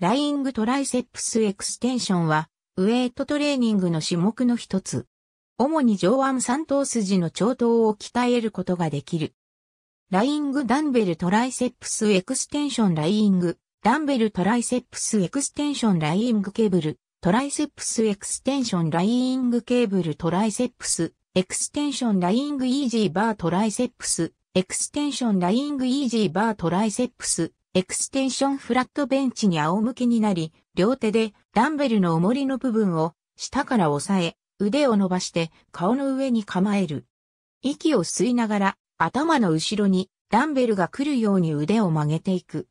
ライングトライセップスエクステンションは、ウエイトトレーニングの種目の一つ。主に上腕三頭筋の長頭を鍛えることができる。ライングダンベルトライセップスエクステンションライング、ダンベルトライセップスエクステンションライングケーブル、トライセップスエクステンションライングケーブルトライセップス、エクステンションライングイージーバートライセップス、エクステンションライングイージーバートライセップス、エクステンションフラットベンチに仰向けになり、両手でダンベルの重りの部分を下から押さえ、腕を伸ばして顔の上に構える。息を吸いながら頭の後ろにダンベルが来るように腕を曲げていく。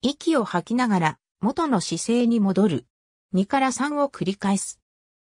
息を吐きながら元の姿勢に戻る。2から3を繰り返す。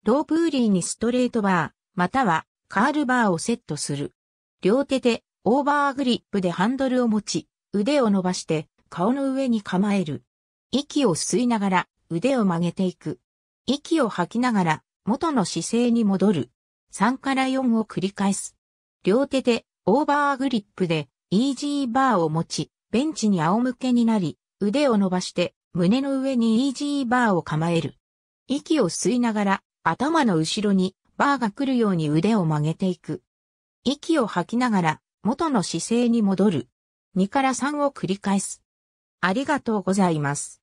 ロープーリーにストレートバー、またはカールバーをセットする。両手でオーバーグリップでハンドルを持ち、腕を伸ばして顔の上に構える。息を吸いながら腕を曲げていく。息を吐きながら元の姿勢に戻る。3から4を繰り返す。両手でオーバーグリップでイージーバーを持ち、ベンチに仰向けになり、腕を伸ばして胸の上にイージーバーを構える。息を吸いながら頭の後ろにバーが来るように腕を曲げていく。息を吐きながら元の姿勢に戻る。2から3を繰り返す。ありがとうございます。